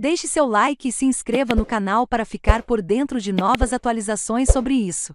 Deixe seu like e se inscreva no canal para ficar por dentro de novas atualizações sobre isso.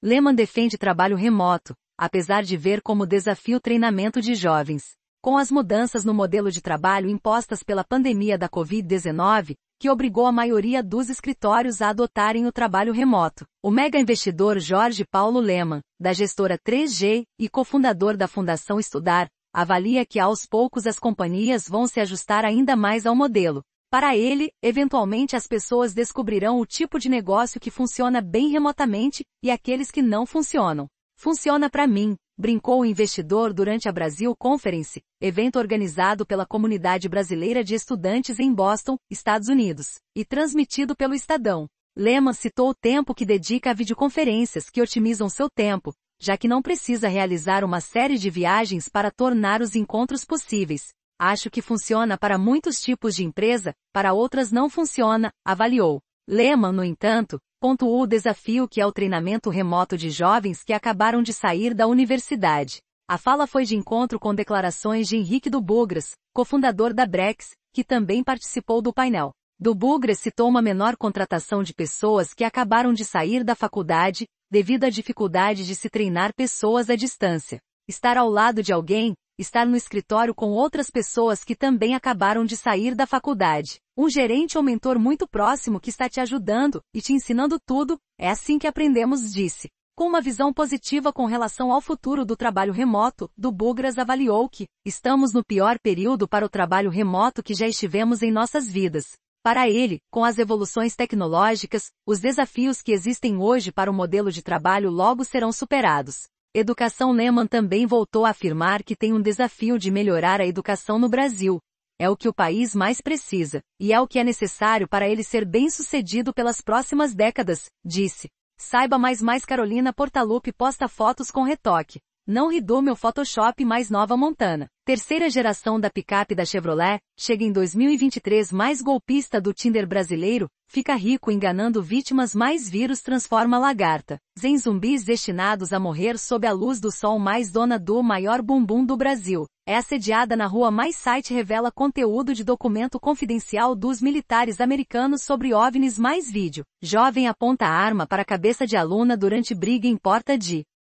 Lehman defende trabalho remoto, apesar de ver como desafio treinamento de jovens. Com as mudanças no modelo de trabalho impostas pela pandemia da Covid-19, que obrigou a maioria dos escritórios a adotarem o trabalho remoto. O mega investidor Jorge Paulo Leman, da gestora 3G e cofundador da Fundação Estudar, avalia que aos poucos as companhias vão se ajustar ainda mais ao modelo. Para ele, eventualmente as pessoas descobrirão o tipo de negócio que funciona bem remotamente e aqueles que não funcionam. Funciona para mim, brincou o investidor durante a Brasil Conference, evento organizado pela comunidade brasileira de estudantes em Boston, Estados Unidos, e transmitido pelo Estadão. Lehman citou o tempo que dedica a videoconferências que otimizam seu tempo, já que não precisa realizar uma série de viagens para tornar os encontros possíveis. Acho que funciona para muitos tipos de empresa, para outras não funciona, avaliou. Lehman, no entanto, pontuou o desafio que é o treinamento remoto de jovens que acabaram de sair da universidade. A fala foi de encontro com declarações de Henrique do Bugras, cofundador da Brex, que também participou do painel. Do Bugre citou uma menor contratação de pessoas que acabaram de sair da faculdade, devido à dificuldade de se treinar pessoas à distância. Estar ao lado de alguém, estar no escritório com outras pessoas que também acabaram de sair da faculdade. Um gerente ou mentor muito próximo que está te ajudando e te ensinando tudo, é assim que aprendemos, disse. Com uma visão positiva com relação ao futuro do trabalho remoto, do Bugras avaliou que estamos no pior período para o trabalho remoto que já estivemos em nossas vidas. Para ele, com as evoluções tecnológicas, os desafios que existem hoje para o modelo de trabalho logo serão superados. Educação Lehman também voltou a afirmar que tem um desafio de melhorar a educação no Brasil. É o que o país mais precisa, e é o que é necessário para ele ser bem sucedido pelas próximas décadas, disse. Saiba mais mais Carolina Portalupe posta fotos com retoque. Não ridou meu Photoshop mais nova Montana. Terceira geração da picape da Chevrolet, chega em 2023 mais golpista do Tinder brasileiro, fica rico enganando vítimas mais vírus transforma lagarta. Zen zumbis destinados a morrer sob a luz do sol mais dona do maior bumbum do Brasil. É assediada na rua mais site revela conteúdo de documento confidencial dos militares americanos sobre OVNIs mais vídeo. Jovem aponta arma para cabeça de aluna durante briga em porta de